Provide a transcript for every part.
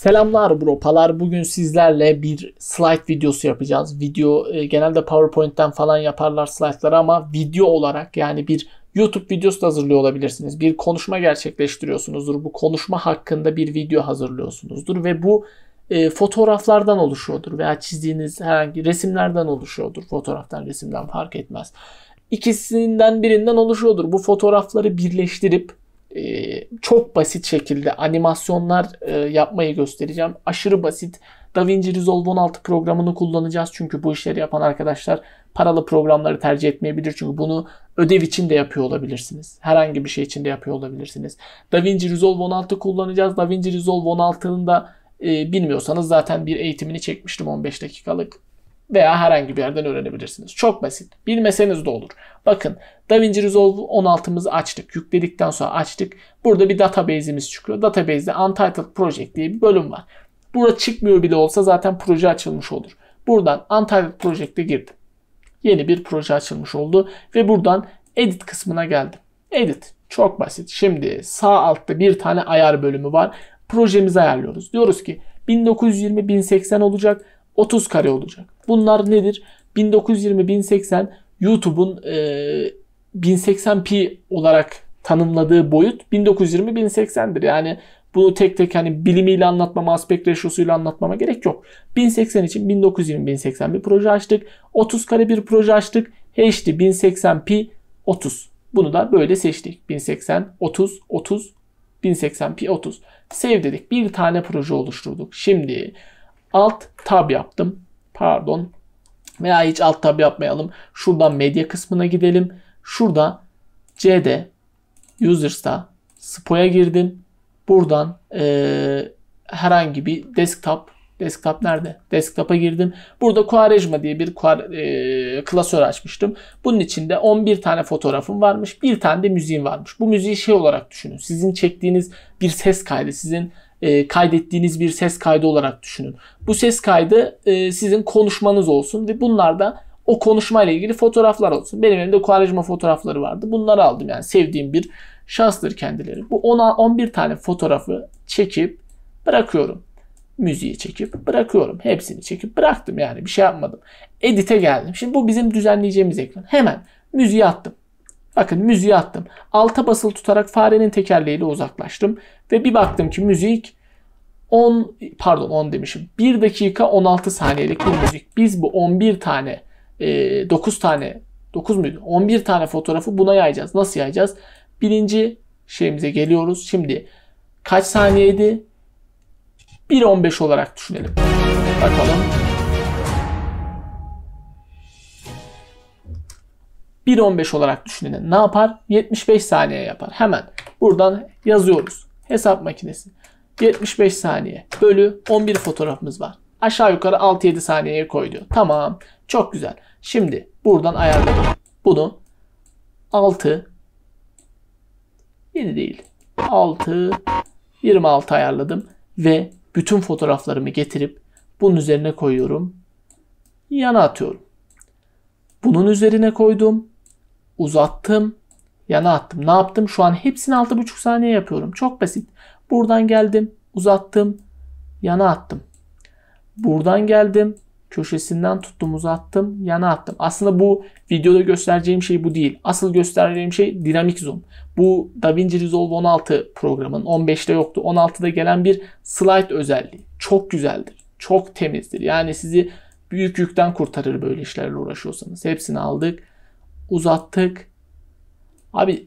Selamlar bropalar. Bugün sizlerle bir slide videosu yapacağız. Video e, genelde PowerPoint'ten falan yaparlar slaytları ama video olarak yani bir YouTube videosu da hazırlıyor olabilirsiniz. Bir konuşma gerçekleştiriyorsunuzdur. Bu konuşma hakkında bir video hazırlıyorsunuzdur ve bu e, fotoğraflardan oluşuyordur veya çizdiğiniz herhangi resimlerden oluşuyordur. Fotoğraftan, resimden fark etmez. İkisinden birinden oluşuyordur. Bu fotoğrafları birleştirip ee, çok basit şekilde animasyonlar e, yapmayı göstereceğim. Aşırı basit. DaVinci Resolve 16 programını kullanacağız. Çünkü bu işleri yapan arkadaşlar paralı programları tercih etmeyebilir. Çünkü bunu ödev için de yapıyor olabilirsiniz. Herhangi bir şey için de yapıyor olabilirsiniz. DaVinci Resolve 16 kullanacağız. DaVinci Resolve 16'nın da e, bilmiyorsanız zaten bir eğitimini çekmiştim 15 dakikalık veya herhangi bir yerden öğrenebilirsiniz. Çok basit. Bilmeseniz de olur. Bakın DaVinci Resolve 16'mızı açtık. Yükledikten sonra açtık. Burada bir database'imiz çıkıyor. Database'de Untitled Project diye bir bölüm var. Burada çıkmıyor bile olsa zaten proje açılmış olur. Buradan Untitled Project'e girdim. Yeni bir proje açılmış oldu ve buradan Edit kısmına geldim. Edit çok basit. Şimdi sağ altta bir tane ayar bölümü var. Projemizi ayarlıyoruz. Diyoruz ki 1920 1080 olacak. 30 kare olacak. Bunlar nedir? 1920-1080 YouTube'un e, 1080p olarak tanımladığı boyut 1920-1080'dir. Yani bunu tek tek hani bilimiyle anlatmama, aspekt ratio'suyla anlatmama gerek yok. 1080 için 1920-1080 bir proje açtık. 30 kare bir proje açtık. HD 1080p 30. Bunu da böyle seçtik. 1080, 30, 30, 1080p 30. Save dedik. Bir tane proje oluşturduk. Şimdi alt tab yaptım. Pardon. Veya hiç alt tab yapmayalım. Şuradan medya kısmına gidelim. Şurada C'de Users'ta Spo'ya girdim. Buradan e, herhangi bir desktop Desktop nerede? Desktop'a girdim. Burada Quaresma diye bir e, klasör açmıştım. Bunun içinde 11 tane fotoğrafım varmış. Bir tane de müziğim varmış. Bu müziği şey olarak düşünün. Sizin çektiğiniz bir ses kaydı. Sizin e, kaydettiğiniz bir ses kaydı olarak düşünün. Bu ses kaydı e, sizin konuşmanız olsun ve bunlar da o konuşmayla ilgili fotoğraflar olsun. Benim elimde Kuarejma fotoğrafları vardı. Bunları aldım yani sevdiğim bir şahıstır kendileri. Bu 10 11 tane fotoğrafı çekip bırakıyorum. Müziği çekip bırakıyorum. Hepsini çekip bıraktım yani bir şey yapmadım. Edit'e geldim. Şimdi bu bizim düzenleyeceğimiz ekran. Hemen müziği attım. Bakın müziği attım. Alta basılı tutarak farenin tekerleğiyle uzaklaştım. Ve bir baktım ki müzik 10 pardon 10 demişim. 1 dakika 16 saniyelik bir müzik. Biz bu 11 tane 9 e, tane 9 muydu? 11 tane fotoğrafı buna yayacağız. Nasıl yayacağız? Birinci şeyimize geliyoruz. Şimdi kaç saniyeydi? 1.15 olarak düşünelim. Bakalım. 1.15 olarak düşünelim. Ne yapar? 75 saniye yapar. Hemen buradan yazıyoruz. Hesap makinesi. 75 saniye bölü 11 fotoğrafımız var. Aşağı yukarı 6-7 saniyeye koy Tamam. Çok güzel. Şimdi buradan ayarladım Bunu 6 7 değil. 6 26 ayarladım ve bütün fotoğraflarımı getirip bunun üzerine koyuyorum. Yana atıyorum. Bunun üzerine koydum uzattım, yana attım. Ne yaptım? Şu an hepsini 6,5 saniye yapıyorum. Çok basit. Buradan geldim, uzattım, yana attım. Buradan geldim, köşesinden tuttum, uzattım, yana attım. Aslında bu videoda göstereceğim şey bu değil. Asıl göstereceğim şey dinamik zoom. Bu DaVinci Resolve 16 programın 15'te yoktu. 16'da gelen bir slide özelliği. Çok güzeldir. Çok temizdir. Yani sizi büyük yükten kurtarır böyle işlerle uğraşıyorsanız. Hepsini aldık uzattık. Abi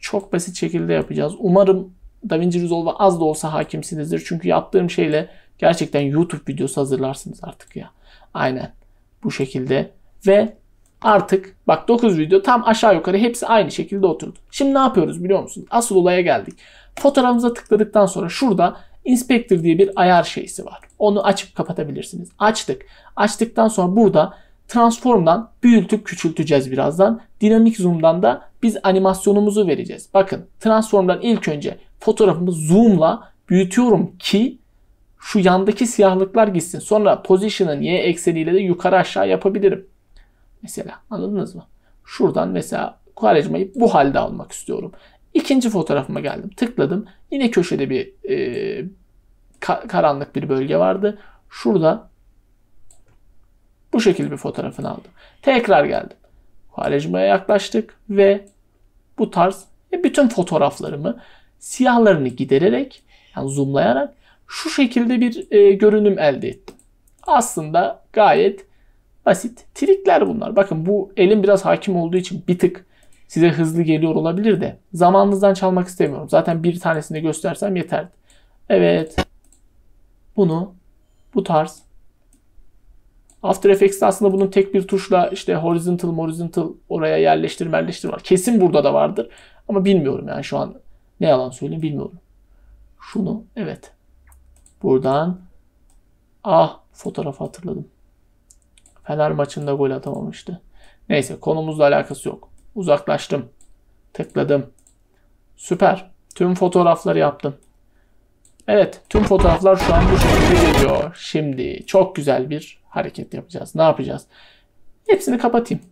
çok basit şekilde yapacağız. Umarım DaVinci Resolve az da olsa hakimsinizdir. Çünkü yaptığım şeyle gerçekten YouTube videosu hazırlarsınız artık ya. Aynen bu şekilde. Ve artık bak 9 video tam aşağı yukarı hepsi aynı şekilde oturdu. Şimdi ne yapıyoruz biliyor musunuz? Asıl olaya geldik. Fotoğrafımıza tıkladıktan sonra şurada Inspector diye bir ayar şeysi var. Onu açıp kapatabilirsiniz. Açtık. Açtıktan sonra burada Transform'dan büyültüp küçülteceğiz birazdan. Dynamic zoom'dan da biz animasyonumuzu vereceğiz. Bakın transform'dan ilk önce fotoğrafımı zoom'la büyütüyorum ki şu yandaki siyahlıklar gitsin. Sonra position'ın y ekseniyle de yukarı aşağı yapabilirim. Mesela anladınız mı? Şuradan mesela karizmayı bu halde almak istiyorum. İkinci fotoğrafıma geldim. Tıkladım. Yine köşede bir e, karanlık bir bölge vardı. Şurada bu şekilde bir fotoğrafını aldım. Tekrar geldim. Kuvalecma'ya yaklaştık ve bu tarz e, bütün fotoğraflarımı siyahlarını gidererek yani zoomlayarak şu şekilde bir e, görünüm elde ettim. Aslında gayet basit trikler bunlar. Bakın bu elim biraz hakim olduğu için bir tık size hızlı geliyor olabilir de zamanınızdan çalmak istemiyorum. Zaten bir tanesini göstersem yeterdi. Evet. Bunu bu tarz After Effects'te aslında bunun tek bir tuşla işte horizontal horizontal oraya yerleştir, yerleştir var. Kesin burada da vardır. Ama bilmiyorum yani şu an ne yalan söyleyeyim bilmiyorum. Şunu evet. Buradan ah fotoğrafı hatırladım. Fener maçında gol atamamıştı. Neyse konumuzla alakası yok. Uzaklaştım. Tıkladım. Süper. Tüm fotoğrafları yaptım. Evet tüm fotoğraflar şu an bu şekilde geliyor. Şimdi çok güzel bir hareket yapacağız. Ne yapacağız? Hepsini kapatayım.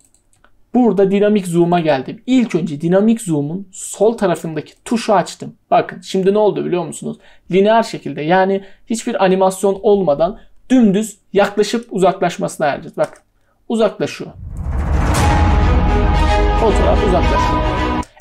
Burada dinamik zoom'a geldim. İlk önce dinamik zoom'un sol tarafındaki tuşu açtım. Bakın şimdi ne oldu biliyor musunuz? Lineer şekilde yani hiçbir animasyon olmadan dümdüz yaklaşıp uzaklaşmasını ayarlayacağız. Bakın uzaklaşıyor. O taraf uzaklaşıyor.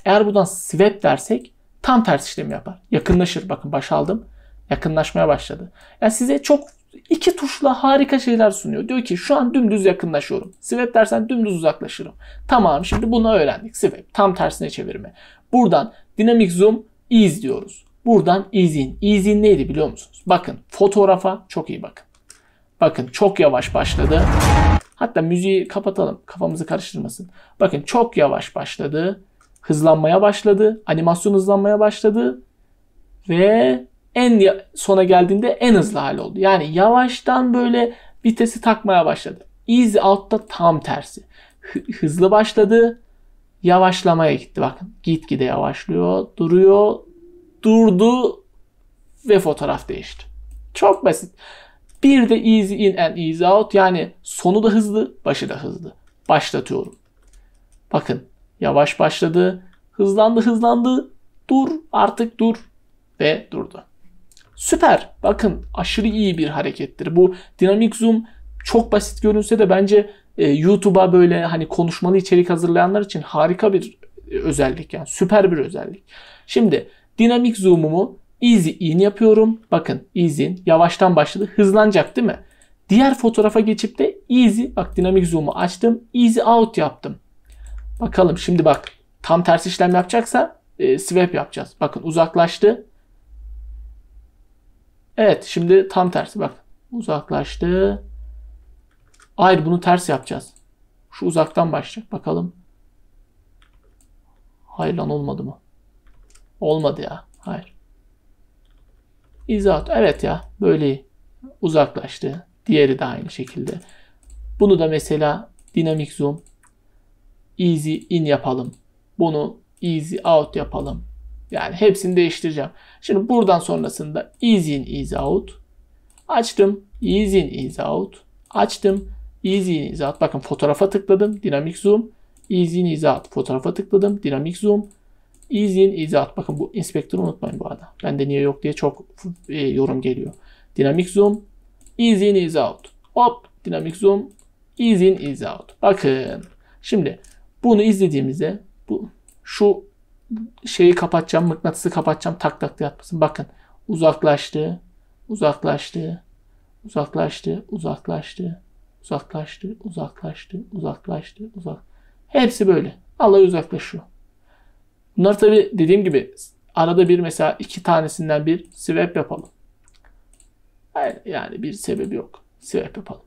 Eğer buradan sweep dersek tam ters işlemi yapar. Yakınlaşır. Bakın baş aldım. Yakınlaşmaya başladı. Yani size çok iki tuşla harika şeyler sunuyor. Diyor ki şu an dümdüz yakınlaşıyorum. Swap dersen dümdüz uzaklaşırım. Tamam şimdi bunu öğrendik. Swap tam tersine çevirme. Buradan dynamic zoom ease diyoruz. Buradan ease in. Ease in neydi biliyor musunuz? Bakın fotoğrafa çok iyi bakın. Bakın çok yavaş başladı. Hatta müziği kapatalım kafamızı karıştırmasın. Bakın çok yavaş başladı. Hızlanmaya başladı. Animasyon hızlanmaya başladı. Ve en sona geldiğinde en hızlı hal oldu. Yani yavaştan böyle vitesi takmaya başladı. Easy out'ta tam tersi. hızlı başladı, yavaşlamaya gitti. Bakın gitgide yavaşlıyor, duruyor, durdu ve fotoğraf değişti. Çok basit. Bir de easy in and easy out yani sonu da hızlı, başı da hızlı. Başlatıyorum. Bakın yavaş başladı, hızlandı hızlandı, dur artık dur ve durdu. Süper. Bakın aşırı iyi bir harekettir. Bu dinamik zoom çok basit görünse de bence e, YouTube'a böyle hani konuşmalı içerik hazırlayanlar için harika bir e, özellik yani süper bir özellik. Şimdi dinamik zoom'umu easy in yapıyorum. Bakın easy in yavaştan başladı. Hızlanacak değil mi? Diğer fotoğrafa geçip de easy bak dinamik zoom'u açtım. Easy out yaptım. Bakalım şimdi bak tam ters işlem yapacaksa e, swap yapacağız. Bakın uzaklaştı. Evet şimdi tam tersi bak. Uzaklaştı. Hayır bunu ters yapacağız. Şu uzaktan başlayacak. Bakalım. Hayır lan olmadı mı? Olmadı ya. Hayır. İzahat. Evet ya. Böyle uzaklaştı. Diğeri de aynı şekilde. Bunu da mesela dinamik zoom easy in yapalım. Bunu easy out yapalım. Yani hepsini değiştireceğim. Şimdi buradan sonrasında is in is out. Açtım. Is in is out. Açtım. Is in is out. Bakın fotoğrafa tıkladım. Dinamik zoom. Is in is out. Fotoğrafa tıkladım. Dinamik zoom. Is in is out. Bakın bu inspektörü unutmayın bu arada. Bende niye yok diye çok e, yorum geliyor. Dinamik zoom. Is in is out. Hop. Dinamik zoom. Is in is out. Bakın. Şimdi bunu izlediğimizde bu şu şeyi kapatacağım, mıknatısı kapatacağım tak tak diye atmasın. Bakın uzaklaştı, uzaklaştı, uzaklaştı, uzaklaştı, uzaklaştı, uzaklaştı, uzaklaştı, uzak. Hepsi böyle. Allah uzaklaşıyor. Bunlar tabi dediğim gibi arada bir mesela iki tanesinden bir swap yapalım. Yani bir sebebi yok. Swap yapalım.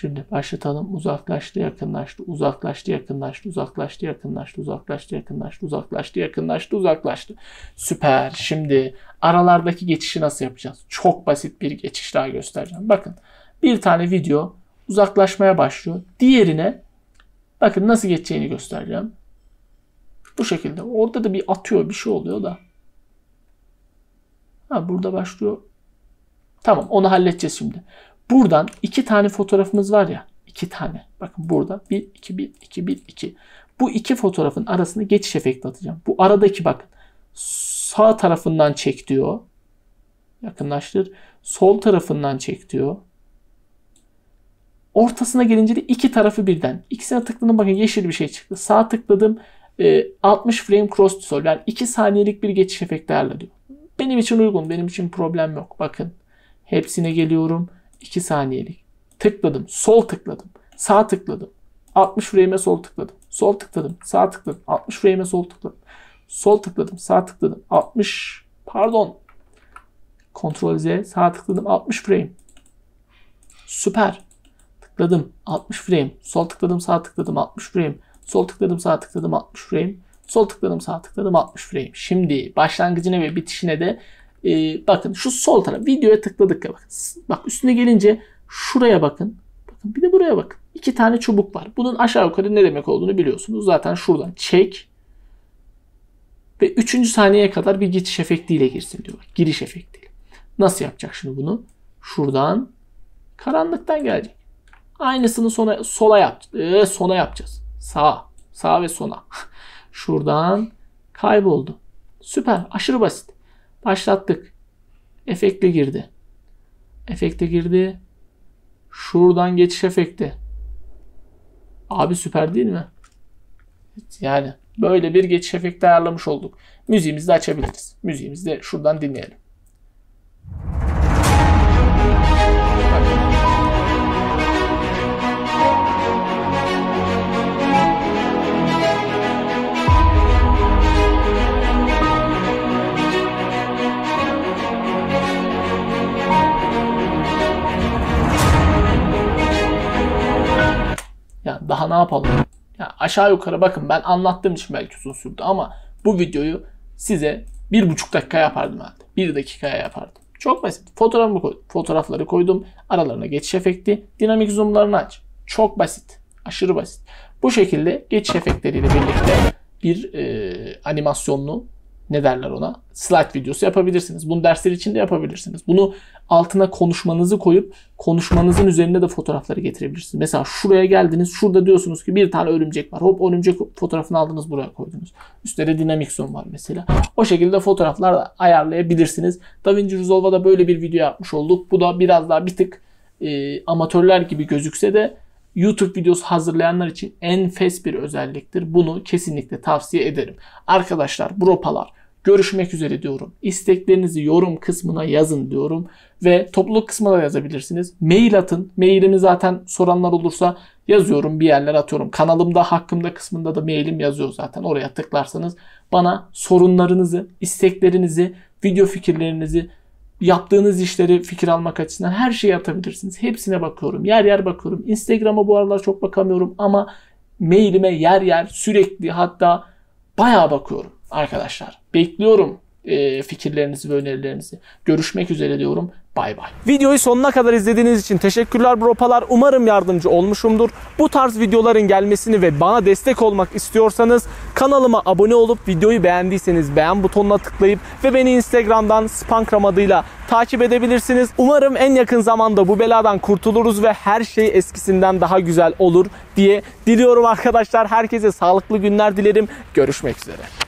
Şimdi başlatalım. Uzaklaştı, yakınlaştı, uzaklaştı, yakınlaştı, uzaklaştı, yakınlaştı, uzaklaştı, yakınlaştı, uzaklaştı, yakınlaştı, uzaklaştı. Süper. Şimdi aralardaki geçişi nasıl yapacağız? Çok basit bir geçiş daha göstereceğim. Bakın bir tane video uzaklaşmaya başlıyor. Diğerine bakın nasıl geçeceğini göstereceğim. Bu şekilde. Orada da bir atıyor bir şey oluyor da. Ha burada başlıyor. Tamam onu halledeceğiz şimdi. Buradan iki tane fotoğrafımız var ya. iki tane. Bakın burada. Bir, iki, bir, iki, bir, iki. Bu iki fotoğrafın arasında geçiş efekti atacağım. Bu aradaki bakın. Sağ tarafından çek diyor. Yakınlaştır. Sol tarafından çek diyor. Ortasına gelince de iki tarafı birden. İkisine tıkladım bakın yeşil bir şey çıktı. Sağ tıkladım. 60 e, frame cross dissolve, Yani 2 saniyelik bir geçiş efekti ayarla diyor. Benim için uygun. Benim için problem yok. Bakın. Hepsine geliyorum. 2 saniyelik. Tıkladım. Sol tıkladım. Sağ tıkladım. 60 frame'e sol tıkladım. Sol tıkladım. Sağ tıkladım. 60 frame'e sol tıkladım. Sol tıkladım. Sağ tıkladım. 60 pardon. Ctrl Z. Sağ tıkladım. 60 frame. Süper. Tıkladım. 60 frame. Sol tıkladım. Sağ tıkladım. 60 frame. Sol tıkladım. Sağ tıkladım. 60 frame. Sol tıkladım. Sağ tıkladım. 60 frame. Şimdi başlangıcına ve bitişine de e, bakın şu sol taraf videoya tıkladık ya bakın. Bak üstüne gelince şuraya bakın. Bakın bir de buraya bakın. İki tane çubuk var. Bunun aşağı yukarı ne demek olduğunu biliyorsunuz. Zaten şuradan çek ve üçüncü saniyeye kadar bir geçiş efektiyle girsin diyor. Giriş efektiyle. Nasıl yapacak şimdi bunu? Şuradan karanlıktan gelecek. Aynısını sona, sola yap, e, sona yapacağız. Sağa. Sağa ve sona. Şuradan kayboldu. Süper. Aşırı basit. Başlattık. Efekte girdi. Efekte girdi. Şuradan geçiş efekti. Abi süper değil mi? Yani böyle bir geçiş efekti ayarlamış olduk. Müziğimizi de açabiliriz. Müziğimizi de şuradan dinleyelim. yapalım? Yani aşağı yukarı bakın ben anlattığım için belki uzun sürdü ama bu videoyu size bir buçuk dakika yapardım herhalde. Bir dakikaya yapardım. Çok basit. Fotoğrafımı koydum. Fotoğrafları koydum. Aralarına geçiş efekti. Dinamik zoomlarını aç. Çok basit. Aşırı basit. Bu şekilde geçiş efektleriyle birlikte bir e, animasyonlu ne derler ona? Slide videosu yapabilirsiniz. Bunu dersler için de yapabilirsiniz. Bunu altına konuşmanızı koyup konuşmanızın üzerine de fotoğrafları getirebilirsiniz. Mesela şuraya geldiniz. Şurada diyorsunuz ki bir tane örümcek var. Hop örümcek fotoğrafını aldınız buraya koydunuz. Üstte de dinamik zoom var mesela. O şekilde fotoğraflar da ayarlayabilirsiniz. DaVinci Resolve'da böyle bir video yapmış olduk. Bu da biraz daha bir tık e, amatörler gibi gözükse de YouTube videosu hazırlayanlar için enfes bir özelliktir. Bunu kesinlikle tavsiye ederim. Arkadaşlar, bropalar, Görüşmek üzere diyorum. İsteklerinizi yorum kısmına yazın diyorum. Ve topluluk kısmına da yazabilirsiniz. Mail atın. Mailimi zaten soranlar olursa yazıyorum bir yerlere atıyorum. Kanalımda hakkımda kısmında da mailim yazıyor zaten. Oraya tıklarsanız bana sorunlarınızı, isteklerinizi, video fikirlerinizi, yaptığınız işleri fikir almak açısından her şeyi atabilirsiniz. Hepsine bakıyorum. Yer yer bakıyorum. Instagram'a bu aralar çok bakamıyorum ama mailime yer yer sürekli hatta bayağı bakıyorum arkadaşlar. Bekliyorum e, fikirlerinizi ve önerilerinizi. Görüşmek üzere diyorum. Bay bay. Videoyu sonuna kadar izlediğiniz için teşekkürler bropalar. Umarım yardımcı olmuşumdur. Bu tarz videoların gelmesini ve bana destek olmak istiyorsanız kanalıma abone olup videoyu beğendiyseniz beğen butonuna tıklayıp ve beni Instagram'dan Spankram adıyla takip edebilirsiniz. Umarım en yakın zamanda bu beladan kurtuluruz ve her şey eskisinden daha güzel olur diye diliyorum arkadaşlar. Herkese sağlıklı günler dilerim. Görüşmek üzere.